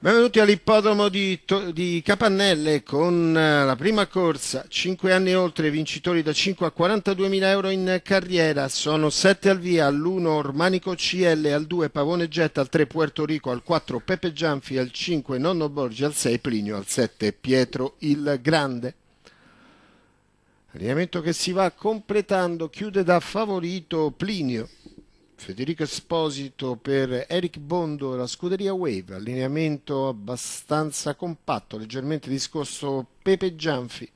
Benvenuti all'ippodromo di, di, Capannelle con eh, la prima corsa, 5 anni e oltre, vincitori da 5 a 42 mila euro in carriera, sono 7 al via, all'1 Ormanico CL, al 2 Pavone Getta, al 3 Puerto Rico, al 4 Pepe Gianfi, al 5 Nonno Borgi, al 6 Plinio, al 7 Pietro il Grande. Allineamento che si va completando, chiude da favorito Plinio. Federico Esposito per Eric Bondo, la scuderia Wave, allineamento abbastanza compatto, leggermente discorso Pepe Gianfi.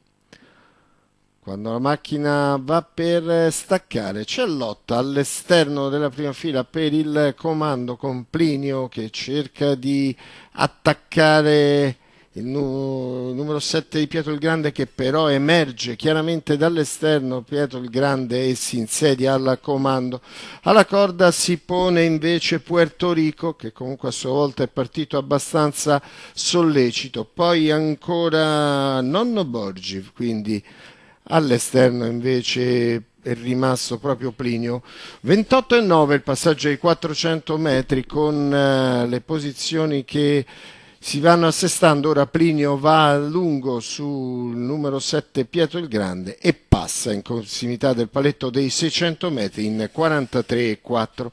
Quando la macchina va per staccare, c'è lotta all'esterno della prima fila per il comando con Plinio che cerca di attaccare il nu- numero 7 di Pietro il Grande che però emerge chiaramente dall'esterno Pietro il Grande e si insedia al comando. Alla corda si pone invece Puerto Rico che comunque a sua volta è partito abbastanza sollecito. Poi ancora Nonno Borgi, quindi all'esterno invece è rimasto proprio Plinio 28 e 9 il passaggio ai 400 metri con uh, le posizioni che si vanno assestando ora Plinio va a lungo sul numero 7 Pietro il Grande e passa in prossimità del paletto dei 600 metri in 43,4.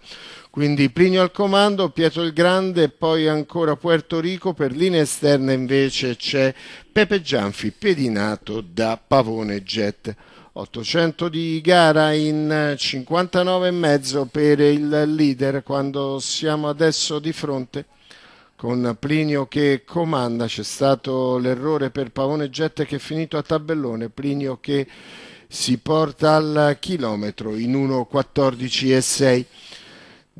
Quindi Plinio al comando, Pietro il Grande, e poi ancora Puerto Rico, per linea esterna invece c'è Pepe Gianfi pedinato da Pavone Jet. 800 di gara in 59,5 per il leader quando siamo adesso di fronte con Plinio che comanda, c'è stato l'errore per Pavone Gette che è finito a tabellone, Plinio che si porta al chilometro in 1.14 e 6.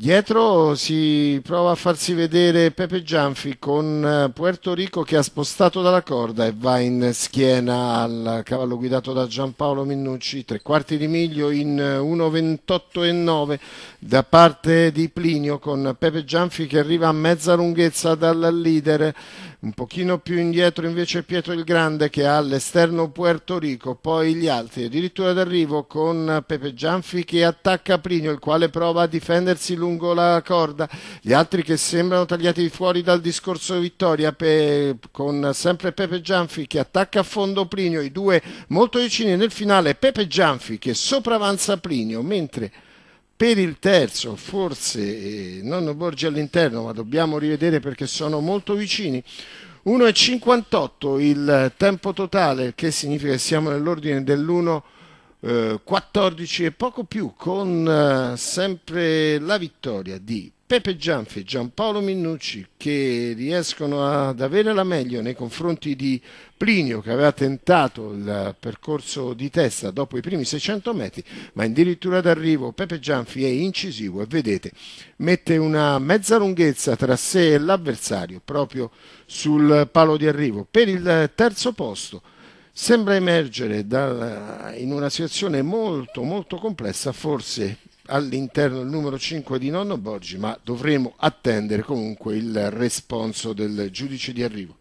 Dietro si prova a farsi vedere Pepe Gianfi con eh, Puerto Rico che ha spostato dalla corda e va in schiena al cavallo guidato da Giampaolo Minnucci, tre quarti di miglio in 1.28,9 eh, da parte di Plinio con Pepe Gianfi che arriva a mezza lunghezza dal leader, un pochino più indietro invece Pietro il Grande che ha all'esterno Puerto Rico, poi gli altri addirittura d'arrivo con Pepe Gianfi che attacca Plinio il quale prova a difendersi lungo lungo la corda, gli altri che sembrano tagliati fuori dal discorso vittoria pe, con sempre Pepe Gianfi che attacca a fondo Plinio, i due molto vicini nel finale, Pepe Gianfi che sopravanza Plinio, mentre per il terzo, forse eh, non Borgi all'interno, ma dobbiamo rivedere perché sono molto vicini. 1,58 il tempo totale, che significa che siamo nell'ordine dell'1 14 e poco più con eh, sempre la vittoria di Pepe Gianfi e Giampaolo Minnucci che riescono ad avere la meglio nei confronti di Plinio che aveva tentato il percorso di testa dopo i primi 600 metri ma addirittura d'arrivo Pepe Gianfi è incisivo e vedete mette una mezza lunghezza tra sé e l'avversario proprio sul palo di arrivo per il terzo posto sembra emergere da, in una situazione molto molto complessa, forse all'interno del numero 5 di Nonno Borgi, ma dovremo attendere comunque il responso del giudice di arrivo.